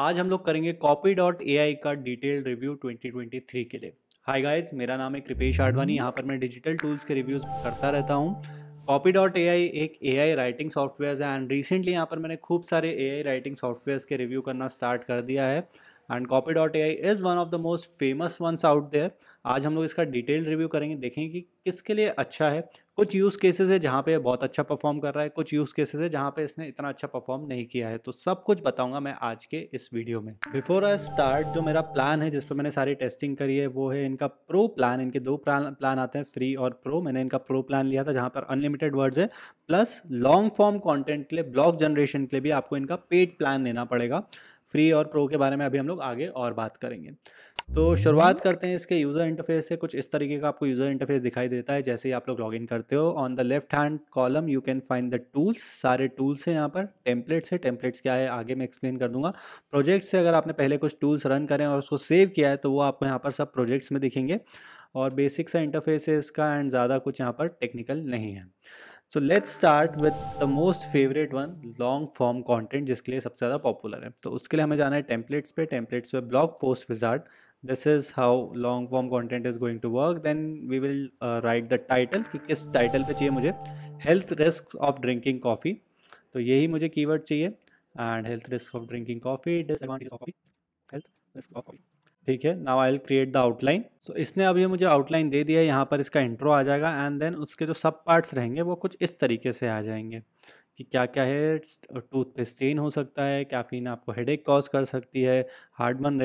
आज हम लोग करेंगे कॉपी डॉट ए आई का डिटेल रिव्यू 2023 के लिए हाय गाइस मेरा नाम है कृपेश आडवाणी यहाँ पर मैं डिजिटल टूल्स के रिव्यूज़ करता रहता हूँ कॉपी डॉट ए आई एक ए आई राइटिंग सॉफ्टवेयर है एंड रिसेंटली यहाँ पर मैंने खूब सारे ए आई राइटिंग सॉफ्टवेयर के रिव्यू करना स्टार्ट कर दिया है and copy dot A I is one of the most famous ones out there आज हम लोग इसका डिटेल रिव्यू करेंगे देखेंगे कि किसके लिए अच्छा है कुछ यूज़ केसेस है जहाँ पे बहुत अच्छा परफॉर्म कर रहा है कुछ यूज़ केसेस है जहाँ पे इसने इतना अच्छा परफॉर्म नहीं किया है तो सब कुछ बताऊंगा मैं आज के इस वीडियो में बिफोर आई स्टार्ट जो मेरा प्लान है जिस पर मैंने सारी टेस्टिंग करी है वो है इनका प्रो प्लान इनके दो प्लान प्लान आते हैं फ्री और प्रो मैंने इनका प्रो प्लान लिया था जहाँ पर अनलिमिटेड वर्ड्स है प्लस लॉन्ग फॉर्म कॉन्टेंट के लिए ब्लॉग जनरेशन के लिए भी आपको इनका पेड प्लान लेना पड़ेगा फ्री और प्रो के बारे में अभी हम लोग आगे और बात करेंगे तो हम्म। शुरुआत करते हैं इसके यूज़र इंटरफेस से कुछ इस तरीके का आपको यूज़र इंटरफेस दिखाई देता है जैसे ही आप लोग लॉगिन करते हो on the left hand column you can find the tools सारे टूल्स हैं यहाँ पर टेम्पलेट्स है टेम्पलेट्स क्या है आगे मैं एक्सप्लेन कर दूंगा प्रोजेक्ट्स से अगर आपने पहले कुछ टूल्स रन करें और उसको सेव किया है तो वो आपको यहाँ पर सब प्रोजेक्ट्स में दिखेंगे और बेसिक सा इंटरफेस है इसका एंड ज़्यादा कुछ यहाँ पर टेक्निकल नहीं है so let's start with the most favourite one long form content जिसके लिए सबसे ज़्यादा पॉपुलर है तो उसके लिए हमें जाना है टेम्पलेट्स पे टेम्पलेट्स पे blog post wizard this is how long form content is going to work then we will write the title कि किस टाइटल पे चाहिए मुझे health risk of drinking coffee तो यही मुझे कीवर्ड चाहिए and health risk of drinking coffee disadvantage of coffee health risk of coffee ठीक है now I create the outline so इसने अब ये मुझे आउटलाइन दे दिया यहाँ पर इसका इंट्रो आ जाएगा एंड देन उसके जो सब पार्ट्स रहेंगे वो कुछ इस तरीके से आ जाएंगे कि क्या क्या है टूथपेस्ट स्टेन हो सकता है कैफीन आपको हेडेक कॉज कर सकती है हार्ड बन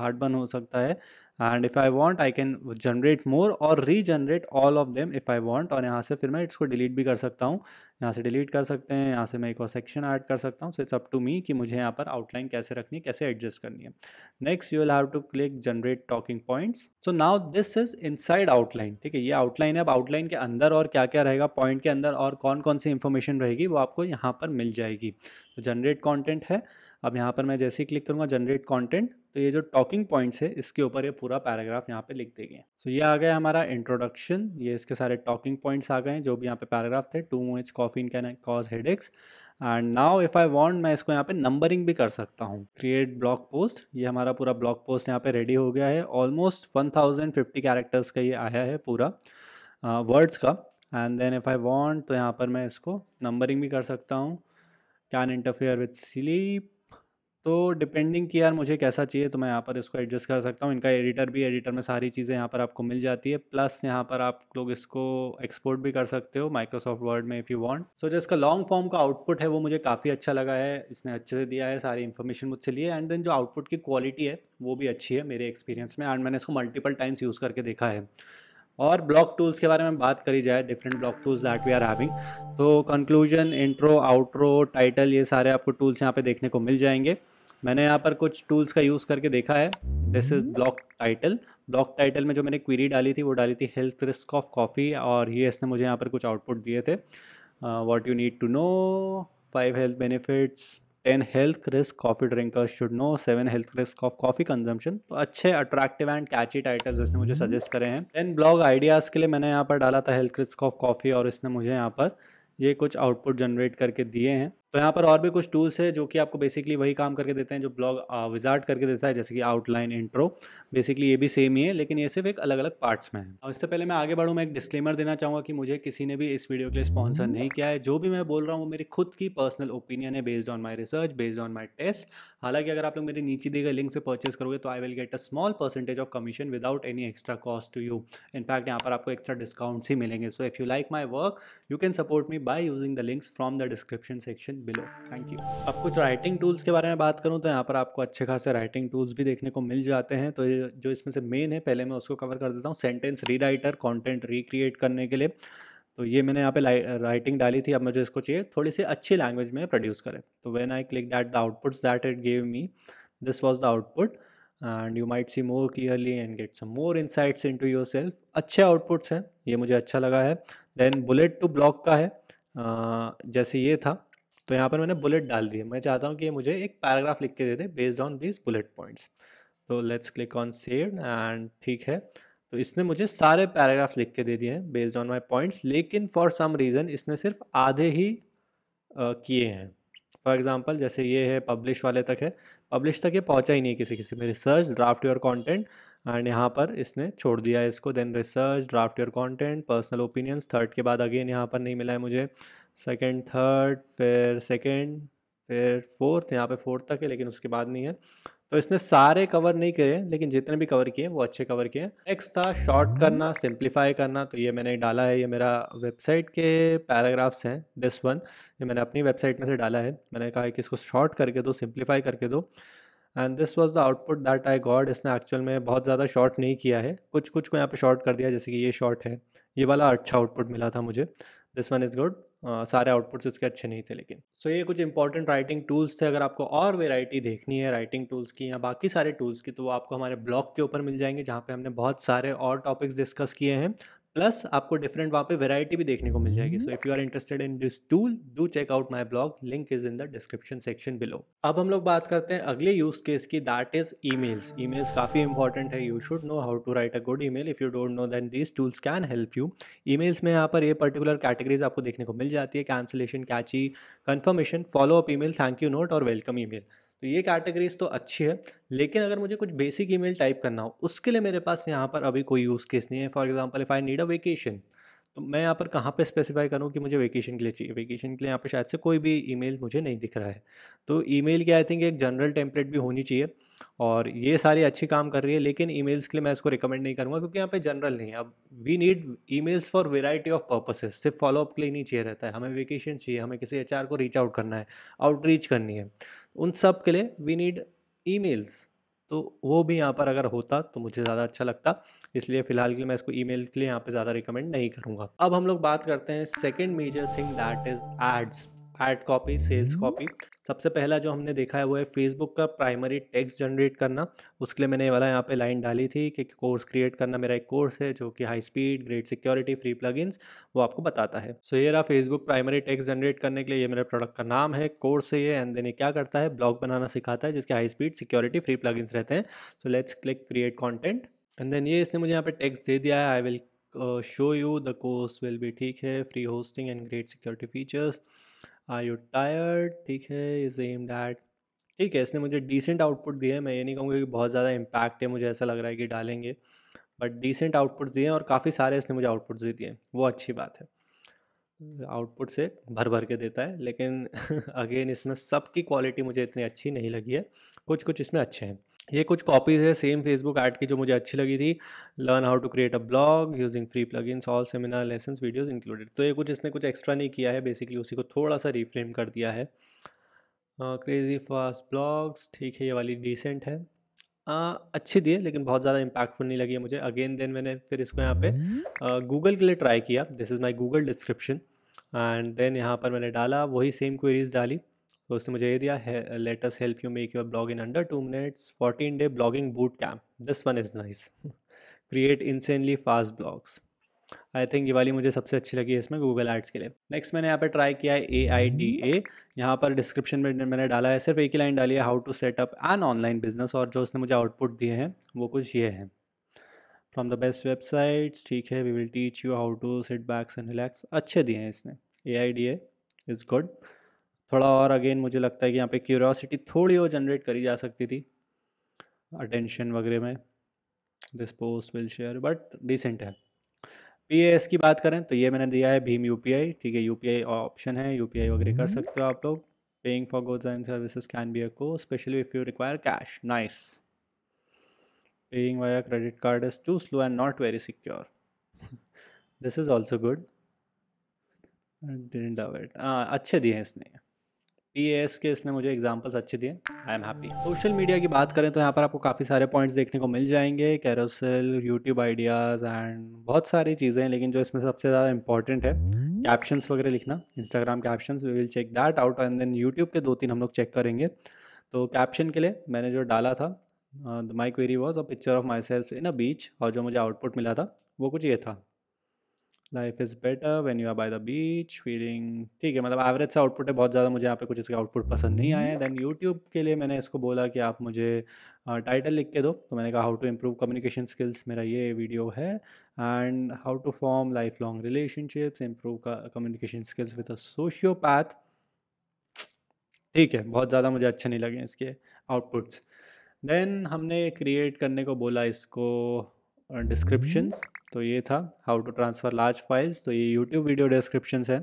हार्ड बर्न हो सकता है and if I want I can generate more और regenerate all of them if I want और यहाँ से फिर मैं इसको डिलीट भी कर सकता हूँ यहाँ से डिलीट कर सकते हैं यहाँ से मैं एक और सेक्शन ऐड कर सकता हूँ so it's up to me कि मुझे यहाँ पर आउटलाइन कैसे रखनी है कैसे एडजस्ट करनी है next you will have to click generate talking points so now this is inside outline ठीक है ये आउटलाइन है अब आउटलाइन के अंदर और क्या क्या रहेगा पॉइंट के अंदर और कौन कौन सी इन्फॉर्मेशन रहेगी वो आपको यहाँ पर मिल जाएगी तो जनरेट कॉन्टेंट है अब यहाँ पर मैं जैसे ही क्लिक करूँगा जनरेट कंटेंट तो ये जो टॉकिंग पॉइंट्स है इसके ऊपर ये पूरा पैराग्राफ यहाँ पे लिख देंगे सो so, ये आ गया हमारा इंट्रोडक्शन ये इसके सारे टॉकिंग पॉइंट्स आ गए जो भी यहाँ पे पैराग्राफ थे too much caffeine can cause head and now if I want मैं इसको यहाँ पे नंबरिंग भी कर सकता हूँ क्रिएट ब्लॉग पोस्ट ये हमारा पूरा ब्लॉग पोस्ट यहाँ पे रेडी हो गया है ऑलमोस्ट 1050 कैरेक्टर्स का ये आया है पूरा वर्ड्स uh, का and then if I want तो यहाँ पर मैं इसको नंबरिंग भी कर सकता हूँ कैन इंटरफेयर विथ स्लीप तो डिपेंडिंग कि यार मुझे कैसा चाहिए तो मैं यहाँ पर इसको एडजस्ट कर सकता हूँ इनका एडिटर भी एडिटर में सारी चीज़ें यहाँ पर आपको मिल जाती है प्लस यहाँ पर आप लोग इसको एक्सपोर्ट भी कर सकते हो माइक्रोसॉफ्ट वर्ड में इफ़ यू वांट सो जो इसका लॉन्ग फॉर्म का आउटपुट है वो मुझे काफ़ी अच्छा लगा है इसने अच्छे से दिया है सारी इन्फॉर्मेशन मुझसे लिए एंड देन जो आउटपुट की क्वालिटी है वो भी अच्छी है मेरे एक्सपीरियंस में एंड मैंने इसको मल्टीपल टाइम्स यूज़ करके देखा है और ब्लॉक टूल्स के बारे में बात करी जाए different block tools that we are having तो कंक्लूजन इंट्रो आउट्रो टाइटल ये सारे आपको टूल्स यहाँ पे देखने को मिल जाएंगे मैंने यहाँ पर कुछ टूल्स का यूज़ करके देखा है this is block title block title में जो मैंने क्वेरी डाली थी वो डाली थी हेल्थ रिस्क ऑफ कॉफ़ी और ये इसने मुझे यहाँ पर कुछ आउटपुट दिए थे what you need to know five health benefits ten health risk coffee drinkers should know seven health risk of coffee consumption तो अच्छे अट्रैक्टिव एंड कैची टाइटल्स इसने मुझे सजेस्ट हम्म। करे हैं टेन ब्लॉग आइडियाज़ के लिए मैंने यहाँ पर डाला था हेल्थ रिस्क ऑफ कॉफी और इसने मुझे यहाँ पर ये कुछ आउटपुट जनरेट करके दिए हैं तो यहाँ पर और भी कुछ टूल्स है जो कि आपको बेसिकली वही काम करके देते हैं जो ब्लॉग विजार्ट करके देता है जैसे कि आउटलाइन इंट्रो बेसिकली ये भी सेम ही है लेकिन ये सिर्फ एक अलग अलग पार्ट्स में है और इससे पहले मैं आगे बढ़ूँ मैं एक डिस्क्लेमर देना चाहूँगा कि मुझे किसी ने भी इस वीडियो के लिए स्पॉन्सर नहीं किया है जो भी मैं बोल रहा हूँ वो मेरी खुद की पर्सनल ओपिनियन है based on my research based on my test हालांकि अगर आप लोग मेरे नीचे दिए गए लिंक से परचेस करोगे तो I will get a small percentage of commission without any extra cost to you in fact यहाँ पर आपको एक्स्ट्रा डिस्काउंट्स ही मिलेंगे so if you like my work you can support me by using the links from the description section below thank you अब कुछ writing tools के बारे में बात करूँ तो यहाँ पर आपको अच्छे खासे राइटिंग टूल्स भी देखने को मिल जाते हैं तो जो इसमें से मेन है पहले मैं उसको कवर कर देता हूँ सेंटेंस रीराइटर कॉन्टेंट रिक्रिएट करने के लिए तो ये मैंने यहाँ पे राइटिंग डाली थी अब मुझे इसको चाहिए थोड़ी सी अच्छी लैंग्वेज में प्रोड्यूस करें तो when I click that the outputs that it gave me this was the output and you might see more clearly and get some more insights into yourself अच्छे outputs हैं ये मुझे अच्छा लगा है then bullet to block का है जैसे ये था तो यहाँ पर मैंने बुलेट डाल दिए मैं चाहता हूँ कि मुझे एक पैराग्राफ लिख के दे दे based on these bullet points तो let's click on save and ठीक है तो इसने मुझे सारे पैराग्राफ्स लिख के दे दिए हैं बेस्ड ऑन माई पॉइंट्स लेकिन फॉर सम रीज़न इसने सिर्फ आधे ही किए हैं फॉर एग्जाम्पल जैसे ये है पब्लिश वाले तक है पब्लिश तक ये पहुँचा ही नहीं है किसी किसी में research draft your content and यहाँ पर इसने छोड़ दिया है इसको then research draft your content personal opinions third के बाद अगेन यहाँ पर नहीं मिला है मुझे सेकेंड थर्ड फिर सेकेंड फिर फोर्थ यहाँ पे फोर्थ तक है लेकिन उसके बाद नहीं है तो इसने सारे कवर नहीं किए लेकिन जितने भी कवर किए वो अच्छे कवर किए नेक्स्ट था शॉर्ट हम्म। करना सिंप्लीफाई करना तो ये मैंने डाला है ये मेरा वेबसाइट के पैराग्राफ्स हैं दिस वन ये मैंने अपनी वेबसाइट में से डाला है मैंने कहा कि इसको शॉर्ट करके दो सिंप्लीफाई करके दो and this was the output that I got इसने एक्चुअल में बहुत ज़्यादा शॉर्ट नहीं किया है कुछ कुछ को यहाँ पे शॉर्ट कर दिया जैसे कि ये शॉर्ट है ये वाला अच्छा आउटपुट मिला था मुझे this one is good ah, सारे आउटपुट्स इसके अच्छे नहीं थे लेकिन सो so, ये कुछ इंपॉर्टेंट राइटिंग टूल्स थे अगर आपको और वेराइटी देखनी है राइटिंग टूल्स की या बाकी सारे टूल्स की तो वो आपको हमारे ब्लॉग के ऊपर मिल जाएंगे जहाँ पे हमने बहुत सारे और टॉपिक्स डिस्कस किए हैं प्लस आपको डिफरेंट वहाँ पे वैरायटी भी देखने को मिल जाएगी so if you are interested in this tool do check out my blog link is in the description section below अब हम लोग बात करते हैं अगले यूज केस की that is emails emails काफ़ी इंपॉर्टेंट है you should know how to write a good email if you don't know then this tools can help you emails में यहाँ पर ये particular categories आपको देखने को मिल जाती है cancellation catchy confirmation follow up email thank you note और वेलकम ई मेल तो ये कैटेगरीज तो अच्छी है लेकिन अगर मुझे कुछ बेसिक ईमेल टाइप करना हो उसके लिए मेरे पास यहाँ पर अभी कोई यूज़ केस नहीं है for example if I need a vacation तो मैं यहाँ पर कहाँ पे स्पेसिफाई करूँ कि मुझे वेकेशन के लिए चाहिए वेकेशन के लिए यहाँ पे शायद से कोई भी ईमेल मुझे नहीं दिख रहा है तो ईमेल की आई थिंक एक जनरल टेम्पलेट भी होनी चाहिए और ये सारी अच्छी काम कर रही है लेकिन ई के लिए मैं इसको रिकमेंड नहीं करूँगा क्योंकि यहाँ पे जनरल नहीं है अब we need mails for variety of purposes सिर्फ फॉलोअप के लिए नहीं चाहिए रहता है हमें वेकेशन चाहिए हमें किसी एच को रीच आउट करना है आउटरीच करनी है उन सब के लिए वी नीड मेल्स तो वो भी यहाँ पर अगर होता तो मुझे ज़्यादा अच्छा लगता इसलिए फ़िलहाल के लिए मैं इसको ईमेल के लिए यहाँ पे ज़्यादा रिकमेंड नहीं करूँगा अब हम लोग बात करते हैं second major thing that is ads ad copy sales copy सबसे पहला जो हमने देखा है वो है फेसबुक का प्राइमरी टेक्स्ट जनरेट करना उसके लिए मैंने ये वाला यहाँ पे लाइन डाली थी कि कोर्स क्रिएट करना मेरा एक कोर्स है जो कि high speed great security free plug वो आपको बताता है सो so, ये रहा फेसबुक प्राइमरी टेक्स्ट जनरेट करने के लिए ये मेरे प्रोडक्ट का नाम है कोर्स है ये एंड देन ये क्या करता है ब्लॉग बनाना सिखाता है जिसके high speed security free plug रहते हैं so let's click create content and then ये इसने मुझे यहाँ पे टेक्स्ट दे दिया है I will show you the course will be ठीक है free hosting and great security features I you tired ठीक है इज एम डैट ठीक है इसने मुझे डिसेंट आउटपुट दिए मैं ये नहीं कहूँगा कि बहुत ज़्यादा इम्पैक्ट है मुझे ऐसा लग रहा है कि डालेंगे बट डिसेंट आउटपुट्स दिए हैं और काफ़ी सारे इसने मुझे आउटपुट्स दे दिए वो अच्छी बात है आउटपुट से भर भर के देता है लेकिन अगेन इसमें सबकी क्वालिटी मुझे इतनी अच्छी नहीं लगी है कुछ कुछ इसमें अच्छे हैं ये कुछ कॉपीज़ है सेम फेसबुक ऐड की जो मुझे अच्छी लगी थी learn how to create a blog using free plugins all seminar lesson videos included तो ये कुछ इसने कुछ एक्स्ट्रा नहीं किया है बेसिकली उसी को थोड़ा सा रिफ्रेम कर दिया है क्रेजी फास्ट ब्लॉग्स ठीक है ये वाली डिसेंट है आ, अच्छी दी है लेकिन बहुत ज़्यादा इम्पैक्टफुल नहीं लगी है मुझे अगेन देन मैंने फिर इसको यहाँ पे गूगल के लिए ट्राई किया this is my Google description and then यहाँ पर मैंने डाला वही सेम क्वेरीज डाली तो उसने मुझे ये दिया है let's help you make your blog in under two minutes fourteen day blogging boot camp this one is nice create instantly fast blogs I think ये वाली मुझे सबसे अच्छी लगी है इसमें गूगल एड्स के लिए नेक्स्ट मैंने यहाँ पर ट्राई किया है ए आई डी ए यहाँ पर डिस्क्रिप्शन में मैंने डाला है सिर्फ एक ही लाइन डाली है how to set up an online business और जो उसने मुझे आउटपुट दिए हैं वो कुछ ये है फ्रॉम द बेस्ट वेबसाइट्स ठीक है we will teach you how to sit back and relax अच्छे दिए हैं इसने A I D A is good थोड़ा और अगेन मुझे लगता है कि यहाँ पे क्यूरोसिटी थोड़ी और जनरेट करी जा सकती थी अटेंशन वगैरह में this post will share but decent है पी की बात करें तो ये मैंने दिया है भीम यू ठीक है यू ऑप्शन है यू वगैरह कर हम्म। सकते हो आप लोग paying for goods and services can be a को especially if you require cash nice paying via credit card is too slow and not very secure this is also good didn't love it अच्छे दिए हैं इसने P S के इसने मुझे examples अच्छे दिए I am happy social media की बात करें तो यहाँ पर आपको काफ़ी सारे पॉइंट्स देखने को मिल जाएंगे कैरोसेल यूट्यूब आइडियाज़ एंड बहुत सारी चीज़ें हैं लेकिन जो इसमें सबसे ज़्यादा इंपॉर्टेंट है कैप्शंस वगैरह लिखना Instagram captions we will check that out and then YouTube के दो तीन हम लोग चेक करेंगे तो कैप्शन के लिए मैंने जो डाला था my query was a picture of myself in a beach और जो मुझे आउटपुट मिला था वो कुछ ये था life is better when you are by the beach feeling ठीक है मतलब एवरेज सा आउटपुट है बहुत ज़्यादा मुझे यहाँ पे कुछ इसका आउटपुट पसंद नहीं आया देन यूट्यूब mm-hmm. के लिए मैंने इसको बोला कि आप मुझे टाइटल लिख के दो तो मैंने कहा how to improve communication skills मेरा ये वीडियो है and how to form lifelong relationships improve communication skills with a sociopath ठीक है बहुत ज़्यादा मुझे अच्छे नहीं लगे इसके आउटपुट्स देन हमने क्रिएट करने को बोला इसको डिस्क्रिप्शंस तो ये था how to transfer large files तो ये यूट्यूब वीडियो डिस्क्रिप्शंस है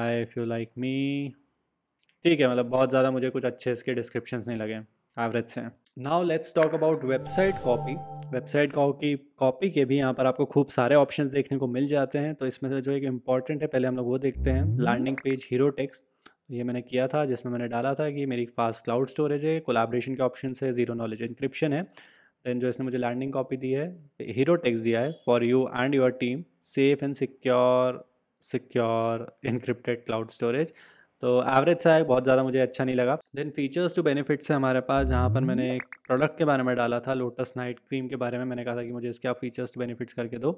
I if you like me ठीक है मतलब बहुत ज़्यादा मुझे कुछ अच्छे इसके डिस्क्रिप्शंस नहीं लगे एवरेज से now let's talk about website copy website की कॉपी के भी यहाँ पर आपको खूब सारे ऑप्शन देखने को मिल जाते हैं तो इसमें से जो एक इम्पॉर्टेंट है पहले हम लोग वो देखते हैं लैंडिंग पेज हीरो टेक्स्ट ये मैंने किया था जिसमें मैंने डाला था कि मेरी फास्ट क्लाउड स्टोरेज है कोलाब्रेशन के ऑप्शन है जीरो नॉलेज इंक्रिप्शन है देन जो इसने मुझे लैंडिंग कॉपी दी है हीरो टेक्स दिया है for you and your team safe and secure secure encrypted cloud storage तो एवरेज सा है बहुत ज़्यादा मुझे अच्छा नहीं लगा देन फीचर्स टू बेनिफिट्स है हमारे पास जहाँ पर मैंने एक प्रोडक्ट के बारे में डाला था लोटस नाइट क्रीम के बारे में मैंने कहा था कि मुझे इसके आप फीचर्स टू बेनिफिट्स करके दो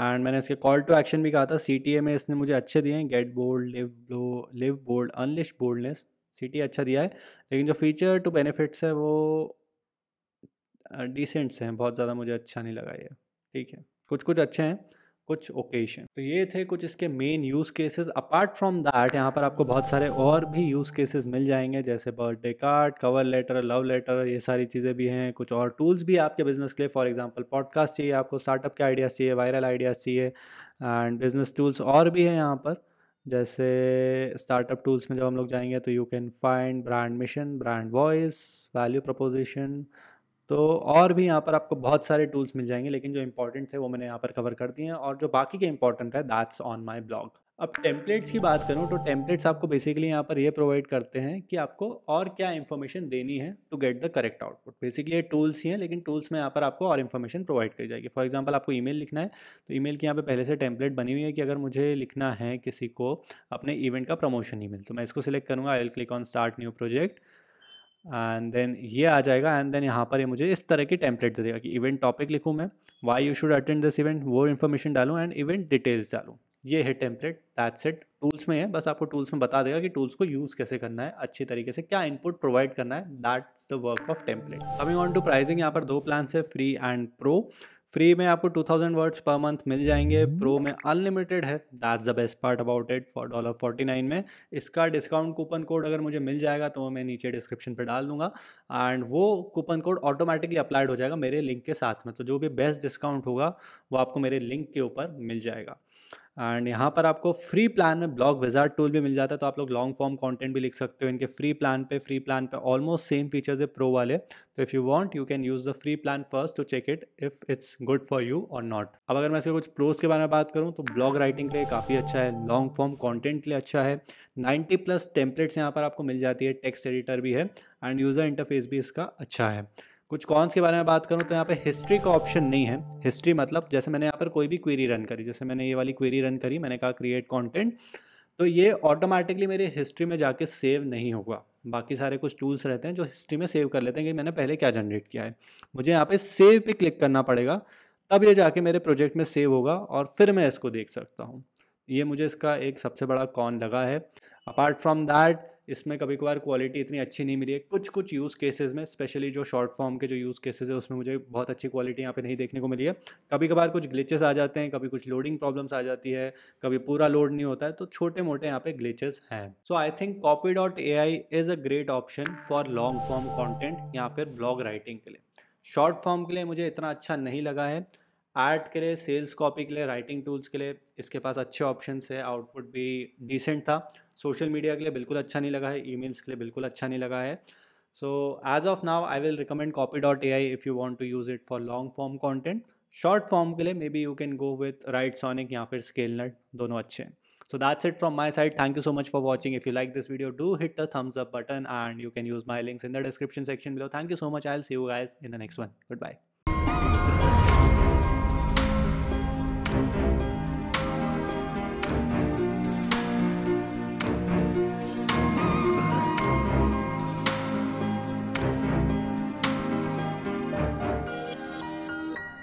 एंड मैंने इसके कॉल टू एक्शन भी कहा था सी में इसने मुझे अच्छे दिए हैं get bold live blow live bold unleash boldness सी अच्छा दिया है लेकिन जो फीचर टू बेनिफिट्स है वो डिसेंट्स हैं बहुत ज़्यादा मुझे अच्छा नहीं लगा ये ठीक है कुछ कुछ अच्छे हैं कुछ ओकेशन तो ये थे कुछ इसके main use cases apart from that यहाँ पर आपको बहुत सारे और भी यूज़ केसेस मिल जाएंगे जैसे birthday card cover letter love letter ये सारी चीज़ें भी हैं कुछ और टूल्स भी आपके बिज़नेस के लिए फॉर एग्जांपल पॉडकास्ट चाहिए आपको स्टार्टअप के आइडियाज़ चाहिए वायरल आइडियाज़ चाहिए एंड बिज़नेस टूल्स और भी हैं यहाँ पर जैसे स्टार्टअप टूल्स में जब हम लोग जाएंगे तो you can find brand mission brand voice value proposition तो और भी यहाँ पर आपको बहुत सारे टूल्स मिल जाएंगे लेकिन जो इंपॉर्टेंट थे वो मैंने यहाँ पर कवर कर दिए हैं और जो बाकी के इंपॉर्टेंट है दैट्स ऑन माई ब्लॉग अब टेम्पलेट्स की बात करूँ तो टेम्पलेट्स आपको बेसिकली यहाँ पर ये प्रोवाइड करते हैं कि आपको और क्या इन्फॉर्मेशन देनी है to get the correct output basically ये टूल्स ही हैं लेकिन टूल्स में यहाँ पर आपको और इन्फॉर्मेशन प्रोवाइड करी जाएगी फॉर एग्जाम्पल आपको ई लिखना है तो मेल की यहाँ पर पहले से टेम्पलेट बनी हुई है कि अगर मुझे लिखना है किसी को अपने इवेंट का प्रमोशन ई तो मैं इसको सिलेक्ट करूँगा I will click on start new project and then ये आ जाएगा एंड देन यहाँ पर ये मुझे इस तरह की टेम्पलेट दे देगा कि इवेंट टॉपिक लिखूँ मैं why you should attend this event वो इन्फॉर्मेशन डालूँ एंड इवेंट डिटेल्स डालूँ ये है टेम्पलेट दैट्स इट टूल्स में है बस आपको टूल्स में बता देगा कि टूल्स को यूज़ कैसे करना है अच्छे तरीके से क्या इनपुट प्रोवाइड करना है that's the work of template coming on to pricing यहाँ पर दो प्लान्स है फ्री एंड प्रो फ्री में आपको 2000 वर्ड्स पर मंथ मिल जाएंगे प्रो हम्म। में अनलिमिटेड है that's the best part about it for dollar forty nine में इसका डिस्काउंट कूपन कोड अगर मुझे मिल जाएगा तो मैं नीचे डिस्क्रिप्शन पर डाल दूंगा एंड वो कूपन कोड ऑटोमेटिकली अप्लाइड हो जाएगा मेरे लिंक के साथ में तो जो भी बेस्ट डिस्काउंट होगा वो आपको मेरे लिंक के ऊपर मिल जाएगा एंड यहाँ पर आपको फ्री प्लान में ब्लॉग विजार्ड टूल भी मिल जाता है तो आप लोग लॉन्ग फॉर्म कंटेंट भी लिख सकते हो इनके फ्री प्लान पे फ्री प्लान पे ऑलमोस्ट सेम फीचर्स है प्रो वाले तो if you want you can use the free plan first to check it if it's good for you और नॉट अब अगर मैं इसके कुछ प्रोज के बारे में बात करूँ तो ब्लॉग राइटिंग के लिए काफ़ी अच्छा है लॉन्ग फॉर्म कॉन्टेंट के लिए अच्छा है नाइन्टी प्लस टेम्पलेट्स यहाँ पर आपको मिल जाती है टेक्स्ट एडिटर भी है एंड यूज़र इंटरफेस भी इसका अच्छा है कुछ कॉन्स के बारे में बात करूँ तो यहाँ पे हिस्ट्री का ऑप्शन नहीं है हिस्ट्री मतलब जैसे मैंने यहाँ पर कोई भी क्वेरी रन करी जैसे मैंने ये वाली क्वेरी रन करी मैंने कहा क्रिएट कॉन्टेंट तो ये ऑटोमेटिकली मेरे हिस्ट्री में जाके सेव नहीं होगा बाकी सारे कुछ टूल्स रहते हैं जो हिस्ट्री में सेव कर लेते हैं कि मैंने पहले क्या जनरेट किया है मुझे यहाँ पे सेव पे क्लिक करना पड़ेगा तब ये जाके मेरे प्रोजेक्ट में सेव होगा और फिर मैं इसको देख सकता हूँ ये मुझे इसका एक सबसे बड़ा कॉन लगा है अपार्ट फ्रॉम दैट इसमें कभी कभार क्वालिटी इतनी अच्छी नहीं मिली है कुछ कुछ यूज़ केसेस में स्पेशली जो शॉर्ट फॉर्म के जो यूज़ केसेस है उसमें मुझे बहुत अच्छी क्वालिटी यहाँ पे नहीं देखने को मिली है कभी कभार कुछ ग्लिचेस आ जाते हैं कभी कुछ लोडिंग प्रॉब्लम्स आ जाती है कभी पूरा लोड नहीं होता है तो छोटे मोटे यहाँ पे ग्लिचेस हैं so I think Copy dot A I is a great option for long form content या फिर ब्लॉग राइटिंग के लिए शॉर्ट फॉर्म के लिए मुझे इतना अच्छा नहीं लगा है आर्ट के लिए सेल्स कॉपी के लिए राइटिंग टूल्स के लिए इसके पास अच्छे ऑप्शन है आउटपुट भी डिसेंट था सोशल मीडिया के लिए बिल्कुल अच्छा नहीं लगा है ई के लिए बिल्कुल अच्छा नहीं लगा है so as of now I will recommend Copy dot A I if you want to use it for long form content short form के लिए maybe you can go with Writesonic या फिर Scalenut दोनों अच्छे हैं so that's it from my side thank you so much for watching if you like this video do hit the thumbs up button and you can use my links in the description section below thank you so much I'll see you guys in the next one good by